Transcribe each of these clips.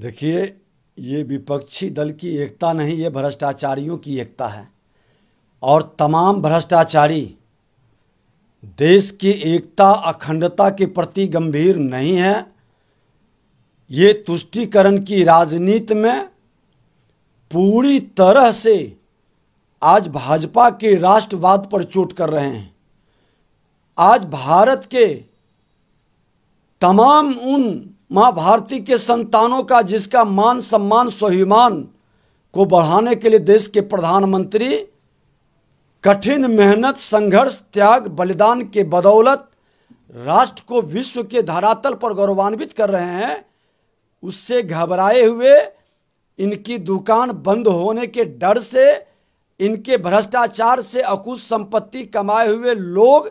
देखिए ये विपक्षी दल की एकता नहीं ये भ्रष्टाचारियों की एकता है और तमाम भ्रष्टाचारी देश की एकता अखंडता के प्रति गंभीर नहीं है ये तुष्टिकरण की राजनीति में पूरी तरह से आज भाजपा के राष्ट्रवाद पर चोट कर रहे हैं आज भारत के तमाम उन माँ भारती के संतानों का जिसका मान सम्मान स्वाभिमान को बढ़ाने के लिए देश के प्रधानमंत्री कठिन मेहनत संघर्ष त्याग बलिदान के बदौलत राष्ट्र को विश्व के धरातल पर गौरवान्वित कर रहे हैं उससे घबराए हुए इनकी दुकान बंद होने के डर से इनके भ्रष्टाचार से अकुश संपत्ति कमाए हुए लोग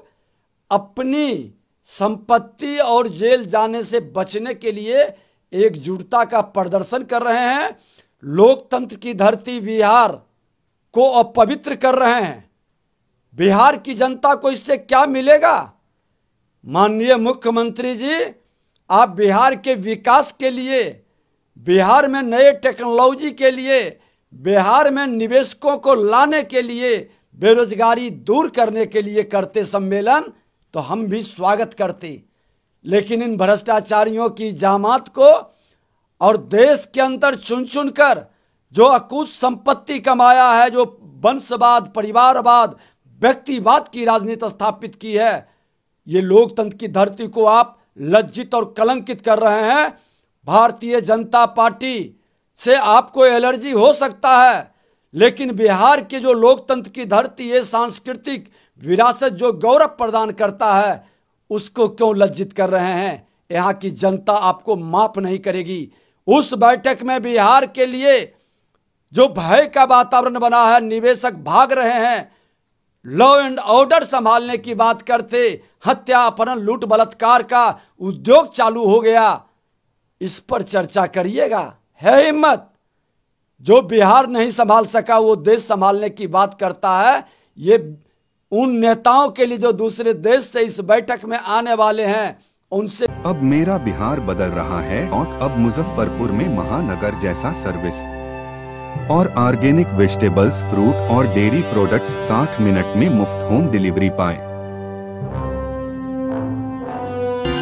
अपनी संपत्ति और जेल जाने से बचने के लिए एकजुटता का प्रदर्शन कर रहे हैं लोकतंत्र की धरती बिहार को अपवित्र कर रहे हैं बिहार की जनता को इससे क्या मिलेगा माननीय मुख्यमंत्री जी आप बिहार के विकास के लिए बिहार में नए टेक्नोलॉजी के लिए बिहार में निवेशकों को लाने के लिए बेरोजगारी दूर करने के लिए करते सम्मेलन तो हम भी स्वागत करते लेकिन इन भ्रष्टाचारियों की जामात को और देश के अंदर चुन चुन कर जो अकूत संपत्ति कमाया है जो वंशवाद परिवारवाद व्यक्तिवाद की राजनीति स्थापित की है ये लोकतंत्र की धरती को आप लज्जित और कलंकित कर रहे हैं भारतीय जनता पार्टी से आपको एलर्जी हो सकता है लेकिन बिहार के जो लोकतंत्र की धरती है सांस्कृतिक विरासत जो गौरव प्रदान करता है उसको क्यों लज्जित कर रहे हैं यहाँ की जनता आपको माफ नहीं करेगी उस बैठक में बिहार के लिए जो भय का वातावरण बना है निवेशक भाग रहे हैं लॉ एंड ऑर्डर संभालने की बात करते हत्या अपहरण लूट बलात्कार का उद्योग चालू हो गया इस पर चर्चा करिएगा है हिम्मत जो बिहार नहीं संभाल सका वो देश संभालने की बात करता है ये उन नेताओं के लिए जो दूसरे देश से इस बैठक में आने वाले हैं उनसे अब मेरा बिहार बदल रहा है और अब मुजफ्फरपुर में महानगर जैसा सर्विस और ऑर्गेनिक वेजिटेबल्स फ्रूट और डेयरी प्रोडक्ट्स 60 मिनट में मुफ्त होम डिलीवरी पाए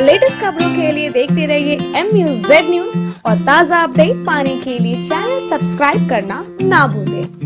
लेटेस्ट खबरों के लिए देखते रहिए एम न्यूज जेड न्यूज और ताज़ा अपडेट पाने के लिए चैनल सब्सक्राइब करना ना भूलें